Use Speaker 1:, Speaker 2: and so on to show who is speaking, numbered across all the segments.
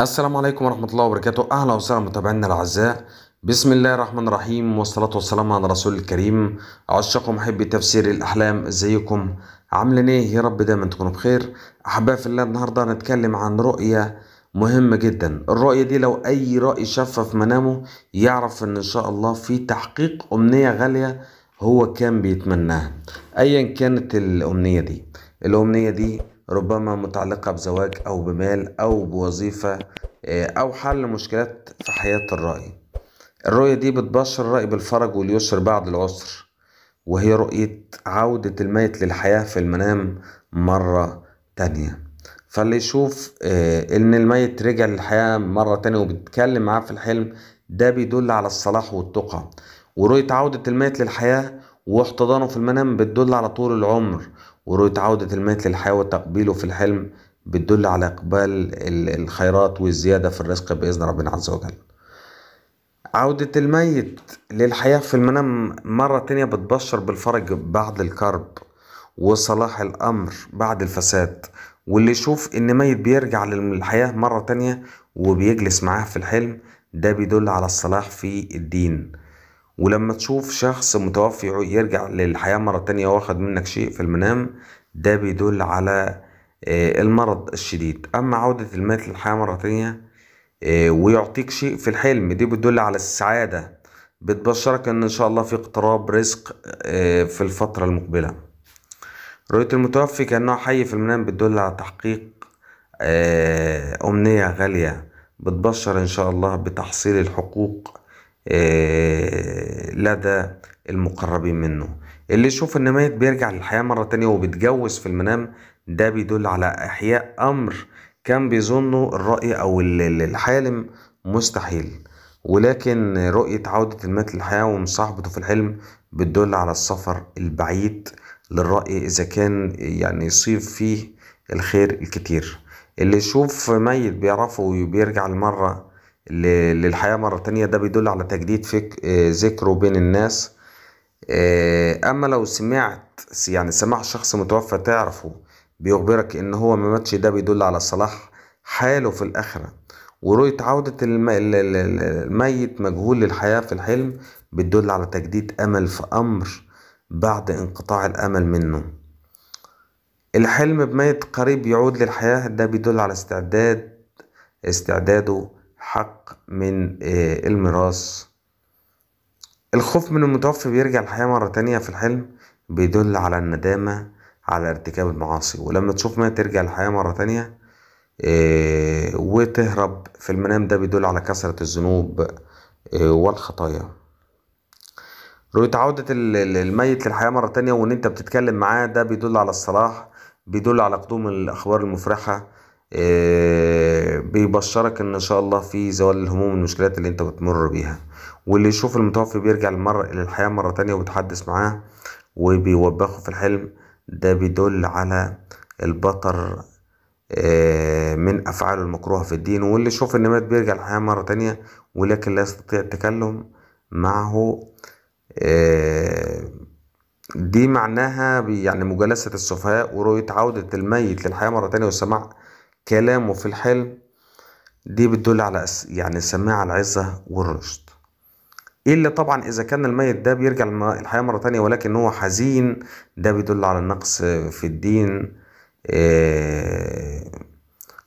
Speaker 1: السلام عليكم ورحمة الله وبركاته أهلا وسهلا متابعينا الأعزاء بسم الله الرحمن الرحيم والصلاة والسلام على رسول الكريم عشاق ومحبي تفسير الأحلام ازيكم عاملين ايه يا رب دايما تكونوا بخير أحبائي في الله النهاردة هنتكلم عن رؤية مهمة جدا الرؤية دي لو أي رأي شافها في منامه يعرف إن إن شاء الله في تحقيق أمنية غالية هو كان بيتمناها أيا كانت الأمنية دي الأمنية دي ربما متعلقة بزواج أو بمال أو بوظيفة آه، أو حل مشكلات في حياة الرأي الرؤية دي بتبشر الرأي بالفرج واليسر بعد العسر وهي رؤية عودة الميت للحياة في المنام مرة تانية فاللي يشوف آه، إن الميت رجع للحياة مرة تانية وبيتكلم معاه في الحلم ده بيدل على الصلاح والتقى ورؤية عودة الميت للحياة واحتضانه في المنام بتدل على طول العمر ورؤية عودة الميت للحياة وتقبيله في الحلم بتدل على إقبال الخيرات والزيادة في الرزق بإذن ربنا عز وجل عودة الميت للحياة في المنام مرة تانية بتبشر بالفرج بعد الكرب وصلاح الأمر بعد الفساد واللي يشوف إن ميت بيرجع للحياة مرة تانية وبيجلس معاه في الحلم ده بيدل على الصلاح في الدين ولما تشوف شخص متوفي يرجع للحياة مرة تانية واخد منك شيء في المنام ده بيدل على آه، المرض الشديد أما عودة الميت للحياة مرة تانية آه، ويعطيك شيء في الحلم دي بتدل على السعادة بتبشرك ان ان شاء الله في اقتراب رزق آه، في الفترة المقبلة رؤية المتوفي كأنه حي في المنام بتدل على تحقيق أمنية غالية بتبشر إن شاء الله بتحصيل الحقوق آه، لدى المقربين منه اللي يشوف ان ميت بيرجع للحياة مرة تانية وبتجوز في المنام ده بيدل على احياء امر كان بيظنه الرأي او الحالم مستحيل ولكن رؤية عودة الميت للحياة ومصاحبته في الحلم بتدل على السفر البعيد للرأي إذا كان يعني يصيب فيه الخير الكتير اللي يشوف ميت بيعرفه وبيرجع المرة للحياة مرة تانية ده بيدل على تجديد فك... آه، ذكره بين الناس آه، أما لو سمعت يعني سماع شخص متوفى تعرفه بيخبرك إن هو ما ماتش ده بيدل على صلاح حاله في الآخرة ورؤية عودة الميت مجهول للحياة في الحلم بتدل على تجديد أمل في أمر بعد انقطاع الأمل منه الحلم بميت قريب يعود للحياة ده بيدل على استعداد استعداده حق من آه، الميراث الخوف من المتوفي بيرجع الحياة مرة تانية في الحلم بيدل على الندامة على ارتكاب المعاصي ولما تشوف ما ترجع الحياة مرة تانية آه، وتهرب في المنام ده بيدل على كثرة الذنوب آه، والخطايا رؤية عودة الميت للحياة مرة تانية وإن أنت بتتكلم معاه ده بيدل على الصلاح بيدل على قدوم الأخبار المفرحة بيبشرك ان شاء الله في زوال الهموم والمشكلات اللي انت بتمر بيها واللي يشوف المتوفي بيرجع المرة الى الحياة مرة تانية وبتحدث معاه وبيوبخه في الحلم ده بيدل على البطر آه، من أفعاله المكروهة في الدين واللي يشوف إن مات بيرجع الحياة مرة تانية ولكن لا يستطيع التكلم معه آه، دي معناها يعني مجالسة السفهاء ورؤية عودة الميت للحياة مرة تانية وسماع كلامه في الحلم دي بتدل على يعني سماع العزة والرشد إيه إلا طبعا إذا كان الميت ده بيرجع الحياة مرة تانية ولكن هو حزين ده بيدل على النقص في الدين آه،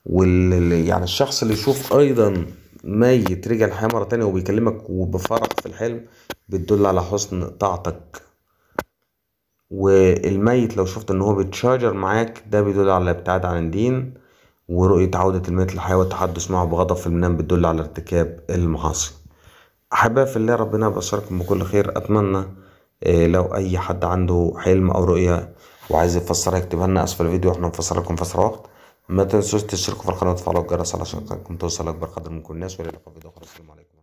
Speaker 1: وال يعني الشخص اللي يشوف أيضا ميت رجع الحياة مرة تانية وبيكلمك وبفرح في الحلم بتدل على حسن طاعتك والميت لو شفت ان هو بيتشاجر معاك ده بيدل على الابتعاد عن الدين ورؤية عودة الميت للحياة والتحدث معه بغضب في المنام بتدل على ارتكاب المعاصي أحبائي في الله ربنا يبشركم بكل خير أتمنى آه، لو أي حد عنده حلم أو رؤية وعايز يفسرها يكتبها لنا أسفل الفيديو إحنا نفسر لكم فسر وقت ما تنسوش تشتركوا في القناة وتفعلوا الجرس علشان توصل أكبر قدر من كل الناس وإلى اللقاء في فيديو آخر السلام عليكم